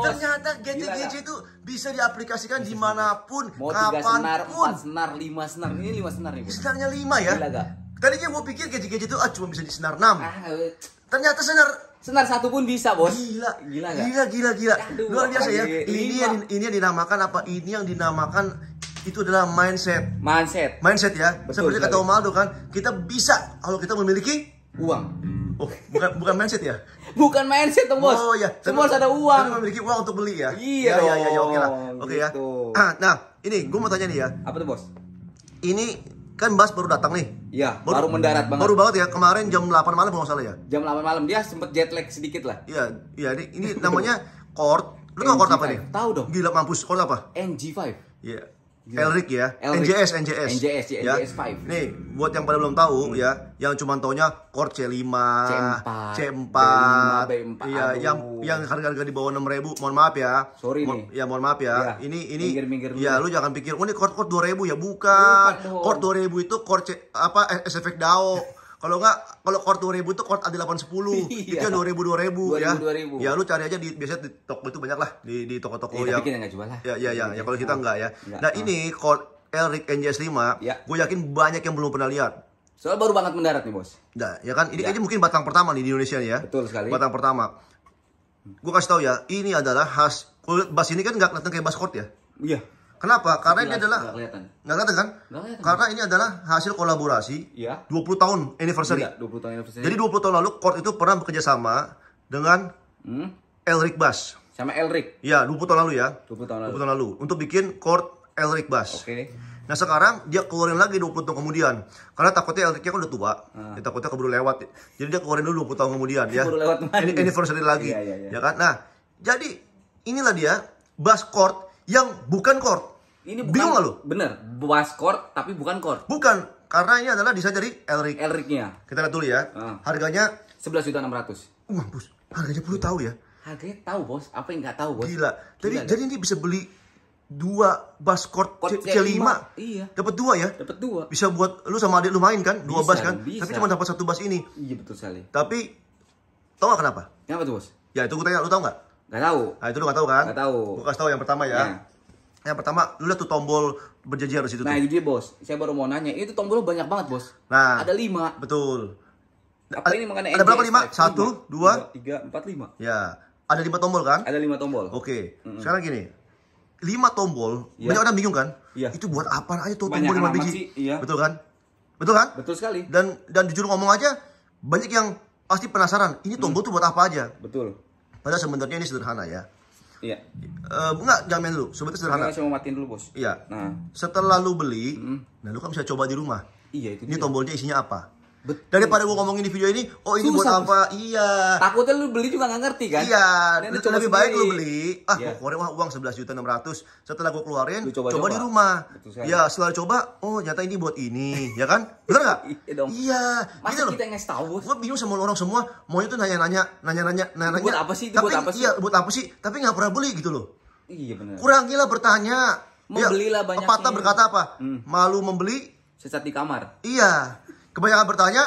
ternyata Ternyata gadget itu bisa diaplikasikan Gila, dimanapun, kapan pun senar, lima senar, Ini lima senar ini ya, Senarnya lima ya? Gila gak? Tadinya gue pikir gadget itu ah, cuma bisa di senar enam. Ah, eh, ternyata senar Senar satu pun bisa, Bos. Gila. Gila gak? Gila gila gila. Aduh, Luar biasa ya. Ini yang ini yang dinamakan apa? Ini yang dinamakan itu adalah mindset. Mindset. Mindset ya. Betul, Seperti kata Omaldo kan, kita bisa kalau kita memiliki uang. Oh, bukan bukan mindset ya? Bukan mindset dong, Bos. Oh iya. Semua harus ada uang. Tapi memiliki uang untuk beli ya? Iya. Iya, iya, ya, ya, ya, ya oke lah. Oke ya. Gitu. Ah, nah, ini gue mau tanya nih ya. Apa tuh, Bos? Ini kan Bas baru datang nih. Iya, baru, baru mendarat banget. Baru banget ya, kemarin jam 8 malam kalau salah ya. Jam 8 malam dia sempet jet lag sedikit lah. Iya, iya ini, ini namanya Cord. Lu tau Cord apa nih? Tahu dong. Gila mampus, Cord apa? NG5. Iya. Yeah. Yeah. Elric ya, Elric. NJS, NJS, NJS, ya. ya. NJS 5. Nih, buat yang pada belum tahu hmm. ya, yang cuma taunya Core C5, C4, C4, B5, B4 iya, yang yang harga-harga di bawah 6000, mohon maaf ya. Sorry Mo nih. Ya, mohon maaf ya. ya ini ini minggir, minggir ya lu jangan pikir, "Oh, ini Core Core 2000 ya." Bukan. Bukan Core 2000 itu Core C apa SFX DAO. Kalau enggak kalau chord 2000 itu chord ada 810. Iya. Itu yang 2000 2000 ya. 2000. Ya lu cari aja di biasanya di toko itu banyak lah di di toko-toko ya, yang yang jual lah. Ya ya ya, ya kalau kita enggak oh. ya. Enggak. Nah, ah. ini chord Eric NJS 5, ya. gue yakin banyak yang belum pernah lihat. Soal baru banget mendarat nih, Bos. Nah, ya kan? Ini ya. mungkin batang pertama nih di Indonesia nih ya. Betul sekali. Batang pertama. Gue kasih tau ya, ini adalah khas bass ini kan nggak kelihatan kayak bass chord ya. Iya. Kenapa? Karena Jelas, ini adalah nggak kelihatan. Gak kelihatan kan? Gak kelihatan. Karena ini adalah hasil kolaborasi ya. 20 tahun anniversary. Iya, 20 tahun anniversary. Jadi 20 tahun lalu Court itu pernah bekerja sama dengan hmm? Elric Bass. Sama Elric. Iya, 20 tahun lalu ya. 20 tahun lalu. 20 tahun lalu untuk bikin Court Elric Bass. Oke. Okay. Nah sekarang dia keluarin lagi 20 tahun kemudian Karena takutnya Elriknya kan udah tua ah. Dia Takutnya keburu lewat Jadi dia keluarin dulu 20 tahun kemudian ya Keburu lewat Ini anniversary lagi iya, iya, iya. Ya kan? Nah jadi inilah dia Bass chord yang bukan chord ini bukan, bingung lu? Bener, buas court tapi bukan court. Bukan, karena ini adalah desain dari Elric. Elricnya. Kita lihat dulu ya. Uh. Harganya sebelas juta enam ratus. Uh, mampus. Harganya perlu tahu ya. Harganya tahu, Bos. Apa yang nggak tahu, Bos? Gila. Jadi Gila, jadi ini bisa beli dua bas court, C5. Iya. Dapat dua ya? Dapat dua. Bisa buat lu sama adik lu main kan? Dua bas kan? Bisa. Tapi cuma dapat satu bas ini. Iya, betul sekali. Tapi tau gak kenapa? Kenapa tuh, Bos? Ya, itu gue tanya, lu tau gak? Gak tau. Nah, itu lu gak tau kan? Gak tau. Gue kasih tau yang pertama ya. ya yang pertama lu lihat tuh tombol berjejer di situ nah jadi bos saya baru mau nanya itu tombol banyak banget bos nah ada lima betul apa ada, ini mengenai ada berapa lima satu dua tiga empat lima ya ada lima tombol kan ada lima tombol oke sekarang gini lima tombol iya. banyak orang bingung kan ya. itu buat apa aja tuh tombol lima biji iya. betul kan betul kan betul sekali dan dan jujur ngomong aja banyak yang pasti penasaran ini tombol hmm. tuh buat apa aja betul padahal sebenarnya ini sederhana ya Iya. Uh, enggak, jangan main dulu. Sobatnya sederhana. Saya mau matiin dulu, Bos. Iya. Nah, setelah lu beli, hmm. nah lu kan bisa coba di rumah. Iya, itu. Ini tombolnya isinya apa? Betul. Daripada gue ngomongin di video ini, oh ini Susah. buat apa? Iya. Takutnya lu beli juga gak ngerti kan? Iya. Dan lebih sendiri. baik lu beli. Ah, yeah. gue wah uang sebelas juta enam ratus? Setelah gue keluarin, coba, coba, di rumah. Betul ya, setelah coba, oh nyata ini buat ini, ya kan? Bener gak? iya dong. Iya. gitu kita nggak tahu, Gue bingung sama orang semua, maunya tuh nanya-nanya, nanya-nanya, nanya-nanya. Buat apa sih? Tapi, buat apa sih? Iya, buat apa sih? Tapi nggak pernah beli gitu loh. Iya benar. Kurangilah bertanya. Membelilah iya, banyak. Pepatah berkata apa? Hmm. Malu membeli, sesat di kamar. Iya kebanyakan bertanya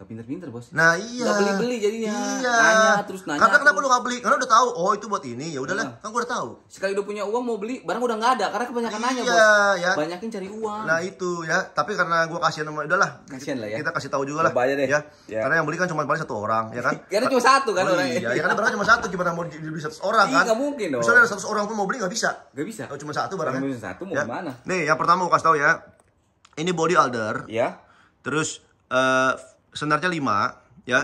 Gak pinter-pinter bos. Nah iya. Gak beli-beli jadinya. Iya. Nanya terus nanya. Karena kenapa lu gak beli? Karena udah tahu. Oh itu buat ini. Ya udahlah. Iya. Kan gua udah tahu. Sekali udah punya uang mau beli barang udah nggak ada. Karena kebanyakan iya, nanya bos. Ya. Banyakin cari uang. Nah itu ya. Tapi karena gua kasihan sama udahlah. Kasihan lah ya. Kita kasih tahu juga lah. Bayar deh. Ya. ya. Karena yang beli kan cuma paling satu orang ya kan. karena cuma satu kan oh, orang. Iya. Ya, karena barang cuma satu. Gimana mau beli seratus orang kan? Iya mungkin dong. Misalnya seratus orang pun mau beli nggak bisa. Nggak bisa. Oh, cuma satu barangnya. Cuma satu mau ya. mana Nih yang pertama gua kasih tahu ya ini body alder. Ya. Terus uh, eh, senarnya 5 ya,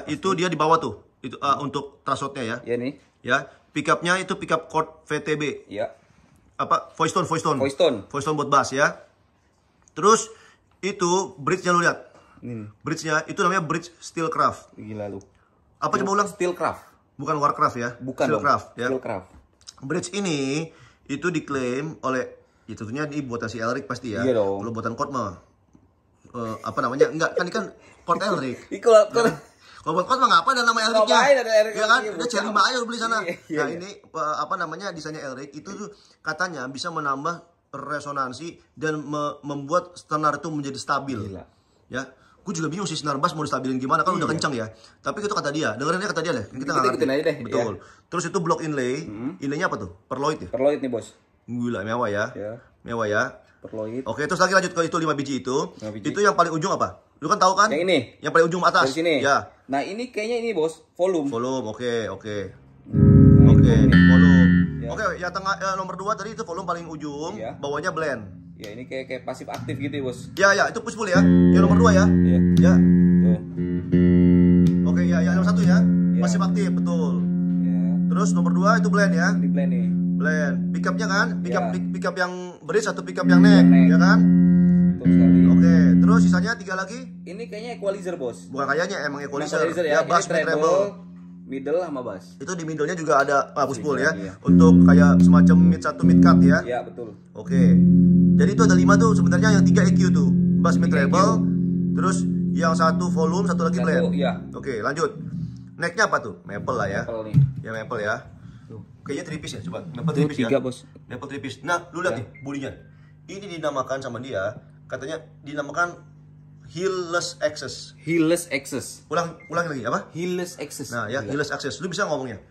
Pasti. itu dia di bawah tuh. Itu uh, untuk trasotnya ya. Iya nih. Ya, pickupnya itu pickup chord VTB. Iya. Apa voice tone voice tone. Voice tone. Voice tone buat bass ya. Terus itu bridge-nya lu lihat. Bridge-nya itu namanya bridge Steelcraft. Gila lu. Apa coba ulang? Steelcraft. Bukan Warcraft ya. Bukan. Steelcraft craft ya. Steelcraft. Bridge ini itu diklaim oleh ya tentunya ini buatan si Elric pasti ya. Iya dong. Kalau buatan Kotma uh, apa namanya? Enggak, kan ini kan Port Elric. Kalau iya, nah, kalau buat kot mah ngapa dan nama Elric Ya kan, udah cari lima ayo beli sana. Iya, iya, nah ini eh, apa namanya desainnya Elric itu tuh katanya bisa menambah resonansi dan me membuat senar itu menjadi stabil. Gila. Ya, gue juga bingung sih senar bass mau distabilin gimana kan iya. udah kencang ya. Tapi itu kata dia, dengerin ya kata dia deh. Kita nggak ngerti. Aja deh. Gitu ya. Betul. Ya. Terus itu block inlay, mm inlaynya apa tuh? Perloid ya. Perloid nih bos. Gila mewah ya. ya. Mewah ya perloid. Oke, terus lagi lanjut ke itu 5 biji itu. 5 biji. Itu yang paling ujung apa? Lu kan tahu kan? Yang ini. Yang paling ujung atas. sini. Ya. Nah, ini kayaknya ini, Bos, volume. Volume, oke, okay, oke. Okay. Nah, oke, okay, volume. Ya. Oke, okay, yang tengah ya, nomor 2 tadi itu volume paling ujung, ya. bawahnya blend. Ya, ini kayak kayak pasif aktif gitu ya, Bos. Ya, ya, itu push pull ya. Yang nomor 2 ya. Iya. Ya. Oke, okay, ya, yang nomor 1 ya. Iya. Pasif aktif, betul. Ya. Terus nomor 2 itu blend ya. Di blend nih. Blend. Pick kan? Pick up iya. pick, yang bridge atau pick yang neck, neck. ya kan? Oke, okay. terus sisanya tiga lagi? Ini kayaknya equalizer, Bos. Bukan kayaknya emang equalizer. Nah, equalizer ya, ya bass treble, treble, middle sama bass. Itu di middle juga ada ah, push pull iya, ya. Iya. Untuk kayak semacam mid satu mid cut ya. Iya, betul. Oke. Okay. Jadi itu ada lima tuh sebenarnya yang tiga EQ tuh. Bass mid e treble, terus yang satu volume, satu lagi blend. Iya. Oke, okay, lanjut. Necknya apa tuh? Maple lah ya. Maple nih. Ya maple ya kayaknya tripis ya coba hmm, Dapat tripis ya bos Dapat tripis nah lu lihat ya. nih bodinya ini dinamakan sama dia katanya dinamakan heelless access heelless access ulang ulang lagi apa heelless access nah ya healless heelless access lu bisa ngomongnya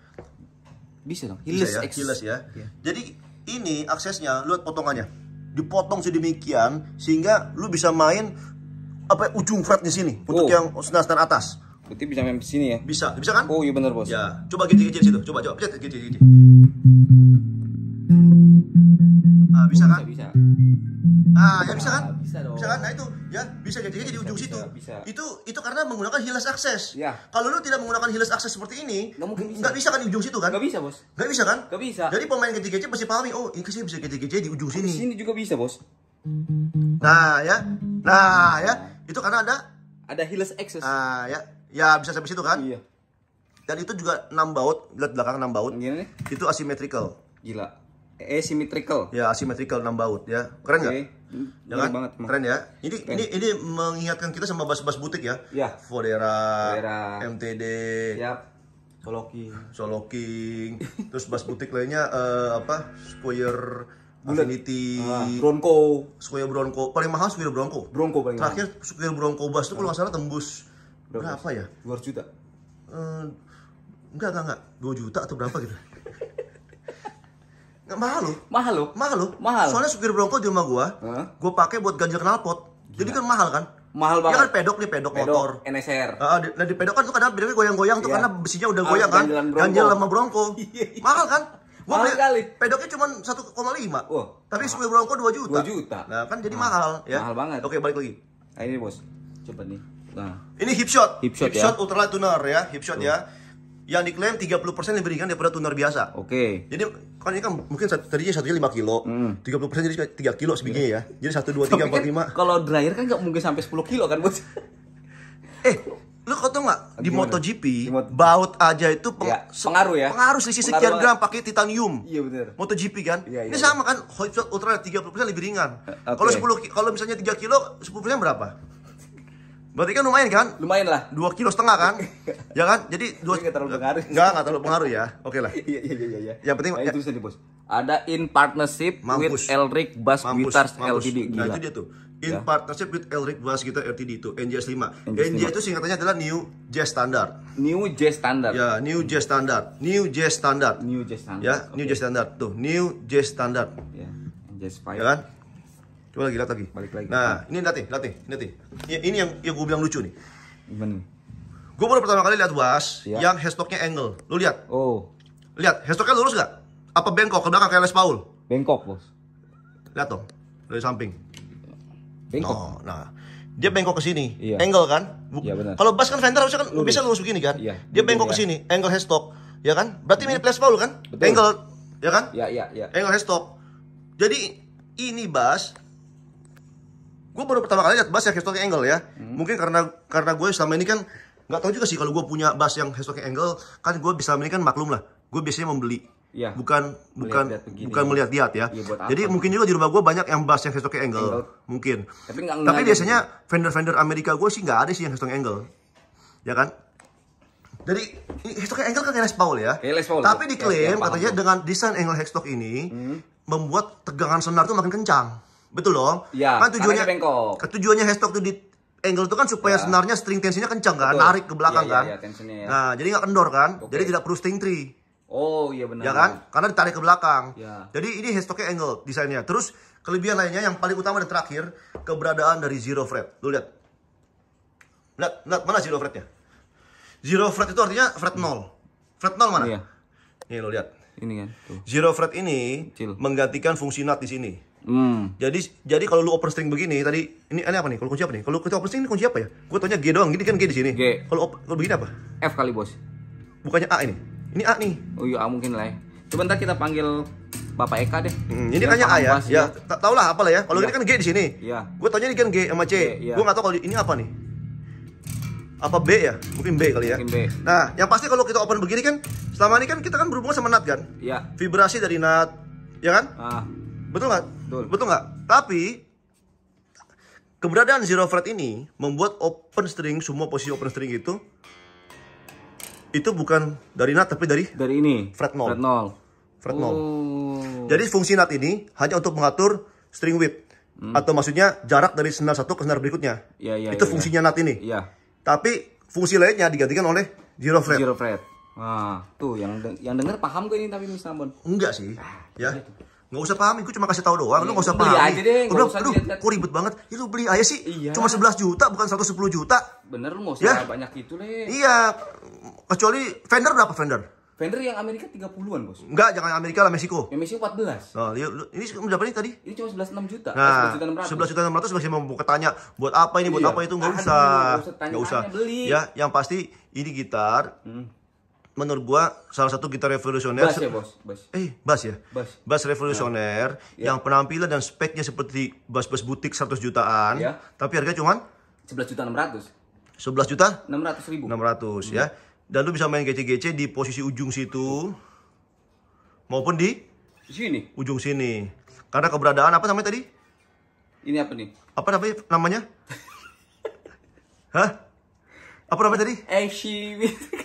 bisa dong heelless ya, access heelless ya ya jadi ini aksesnya lu lihat potongannya dipotong sedemikian sehingga lu bisa main apa ujung fret di sini oh. untuk yang senar-senar atas Berarti bisa main sini ya? Bisa, bisa kan? Oh iya bener bos. Ya, coba gede-gede situ, coba coba pencet gede Nah, bisa oh, kan? Bisa. bisa. Ah, ya bisa kan? Ah, bisa dong. Bisa kan? Nah itu ya bisa gede jadi di ujung bisa, situ. Bisa. Itu itu karena menggunakan healers access. Ya. Kalau lu tidak menggunakan healers access seperti ini, nggak mungkin bisa. Gak bisa kan di ujung situ kan? Gak bisa bos. Gak bisa kan? Gak bisa. Jadi pemain gede-gede pasti pahami, oh ini iya sih bisa gede-gede di ujung sini. Di sini juga bisa bos. Nah ya, nah ya, itu karena ada ada healers access. Ah ya, Ya bisa sampai situ kan? Iya. Dan itu juga 6 baut, lihat belakang 6 baut. Gini nih. Itu asymmetrical. Gila. eh Asymmetrical. Ya, asymmetrical 6 baut ya. Keren enggak? Okay. Ya kan? banget, emang. Keren ya. Ini Keren. ini ini mengingatkan kita sama bas-bas butik ya. Iya. Fodera, Fodera, MTD. Yap. Soloking. Soloking. Terus bas butik lainnya uh, apa? Square Bullet. Affinity, ah, Bronco, Square Bronco. Paling mahal Square Bronco. Bronco paling Terakhir mahal. Bronco bas itu kalau nggak salah tembus berapa ya? 200 juta. Uh, enggak enggak enggak 2 juta atau berapa gitu. enggak, mahal loh. Mahal loh. Mahal loh. Mahal. Soalnya supir Bronco di rumah gua, huh? gua pakai buat ganjil knalpot. Jadi kan mahal kan? Mahal iya kan, banget. Ya kan pedok nih pedok, pedok motor. NSR. uh, di, nah di pedok kan tuh kadang pedoknya goyang-goyang tuh yeah. karena besinya udah goyang kan. Ganjil sama Bronco. Iya, iya. mahal kan? Gua mahal kali. Pedoknya cuma 1,5. Oh. Tapi supir Bronco 2 juta. 2 juta. Nah, kan jadi mahal, mahal ya. Mahal banget. Oke, balik lagi. Nah, ini bos. Coba nih. Nah. Ini hip shot. Hip shot, hip shot ya? light tuner ya, hip shot Tuh. ya. Yang diklaim 30% lebih ringan daripada tuner biasa. Oke. Okay. Jadi kan ini kan mungkin tadinya satunya lima kilo. Hmm. tiga puluh persen jadi tiga kilo sebegini iya. ya. Jadi satu dua tiga empat lima. Kalau dryer kan nggak mungkin sampai sepuluh kilo kan, Bos. eh, lu kau tau nggak di MotoGP di Mot baut aja itu peng ya, pengaruh ya pengaruh sih pengaruh sekian gram pakai titanium iya benar MotoGP kan ya, ya, ini iya. sama kan hot shot ultra 30% lebih ringan eh, okay. kalau sepuluh kalau misalnya tiga kilo sepuluh persen berapa Berarti kan lumayan kan? Lumayan lah. Dua kilo setengah kan? ya kan? Jadi dua. Nggak terlalu pengaruh. Enggak, enggak terlalu pengaruh ya. Oke okay lah. Iya iya iya iya. Yang penting. Nah, ya. itu bisa nih bos. Ada in partnership mampus. with Elric Bass mampus, Guitars mampus. LTD. Nah, Gila. Nah itu dia tuh. In ya. partnership with Elric Bass Guitar LTD itu NJS 5. NJS, itu singkatannya adalah New Jazz Standard. New Jazz Standard. Ya, New Jazz Standard. New Jazz Standard. New Jazz Standard. Ya, okay. New Jazz Standard. Tuh, New Jazz Standard. Ya, NJS 5. Ya kan? Coba lagi, lihat lagi. Balik lagi. Nah, ini lihat nih, lihat nih, ya, ini yang yang gue bilang lucu nih. Gimana? Gue baru pertama kali lihat was ya. yang headstocknya angle. Lu lihat? Oh. Lihat, headstocknya lurus gak? Apa bengkok ke belakang kayak Les Paul? Bengkok, Bos. Lihat dong, dari samping. Bengkok. No, oh, nah, dia bengkok ke sini, iya. angle kan? Iya benar. Kalau bass kan fender harusnya kan lurus. lurus begini kan? Iya. Dia bengkok ke iya. sini, angle headstock, ya kan? Berarti mirip Les Paul kan? Betul. Angle, ya kan? Iya, iya, iya. Angle headstock. Jadi ini bass gue baru pertama kali lihat bass yang headstock angle ya hmm. mungkin karena karena gue selama ini kan nggak tahu juga sih kalau gue punya bass yang headstock angle kan gue bisa ini kan maklum lah gue biasanya membeli Ya, bukan bukan bukan melihat lihat ya. ya Jadi apa? mungkin gitu. juga di rumah gue banyak yang bass yang headstock angle, angle. mungkin. Tapi, Tapi biasanya vendor-vendor Amerika gue sih nggak ada sih yang headstock angle, ya kan? Jadi headstock angle kan kayak Les Paul ya. Kayak Les Paul. Tapi diklaim ya, ya, katanya dengan desain angle headstock ini hmm. membuat tegangan senar tuh makin kencang. Betul dong? Iya. Kan tujuannya bengkok. Tujuannya headstock tuh di angle itu kan supaya ya. senarnya string tensinya kencang kan, Betul. narik ke belakang ya, kan. Ya, ya, Nah, jadi nggak kendor kan? Okay. Jadi tidak perlu string tree. Oh, iya benar. Ya kan? Karena ditarik ke belakang. Ya. Jadi ini headstocknya angle desainnya. Terus kelebihan lainnya yang paling utama dan terakhir, keberadaan dari zero fret. Lu lihat. Lihat, lihat mana zero fretnya? Zero fret itu artinya fret nol. Fret nol mana? ini iya. Nih lo lihat. Ini kan. Tuh. Zero fret ini menggantikan fungsi nut di sini. Hmm. Jadi jadi kalau lu overstring begini tadi ini ini apa nih? Kalau kunci apa nih? Kalau kita overstring ini kunci apa ya? Gua tanya G doang. Gini kan G di sini. G. Kalau kalau begini apa? F kali bos. Bukannya A ini? Ini A nih. Oh iya A mungkin lah. Ya. Coba ntar kita panggil Bapak Eka deh. Hmm, ini kayaknya A ya. Bahas, ya, ya. tau lah apalah ya. Kalau ya. ini kan G di sini. Iya. Gua tanya ini kan G sama C. Ya, ya. Gue nggak tahu kalau ini apa nih. Apa B ya? Mungkin B kali ya. Mungkin B. Nah, yang pasti kalau kita open begini kan selama ini kan kita kan berhubungan sama nat kan? Iya. Vibrasi dari nat, ya kan? Ah. Betul nggak? Betul. Betul nggak? Tapi keberadaan zero fret ini membuat open string semua posisi open string itu itu bukan dari nat tapi dari dari ini fret nol. Fret nol. Fret nol. Oh. Jadi fungsi nat ini hanya untuk mengatur string width hmm. atau maksudnya jarak dari senar satu ke senar berikutnya. Ya, ya, itu ya, ya. fungsinya ya. nat ini. Ya. Tapi fungsi lainnya digantikan oleh zero fret. Zero fret. ah tuh yang yang dengar paham gue ini tapi misalnya Ambon. Enggak sih. Ah, ya. Iya Gak usah paham, gue cuma kasih tahu doang. Iya, lu gak usah paham. aja deh, gak usah aduh, kok ribet banget. Ya lu beli aja sih. Iya. Cuma 11 juta bukan 110 juta. Bener lu gak usah ya? banyak itu, Le. Iya. Kecuali vendor berapa vendor? Vendor yang Amerika 30-an, Bos. Enggak, jangan Amerika lah Meksiko. Yang Meksiko 14. Oh, iya, ini berapa nih tadi? Ini cuma 11 6 juta. Nah, 11 eh, juta 600. 11 juta 600 masih mau ketanya buat apa ini, buat iya. apa itu nggak usah. Nggak usah. Tanya -tanya, usah. Beli. Ya, yang pasti ini gitar hmm menurut gua salah satu gitar revolusioner. Bass ya, Bos. Bass. Eh, bass ya? Bass. Bass revolusioner ya. ya. yang penampilan dan speknya seperti bass-bass butik 100 jutaan, ya. tapi harganya cuman 11 juta 600. 11 juta? 600 ribu. 600 ya. hmm. ya. Dan lu bisa main GC-GC di posisi ujung situ maupun di sini. Ujung sini. Karena keberadaan apa namanya tadi? Ini apa nih? Apa namanya? Namanya? Hah? Apa namanya tadi? Eh,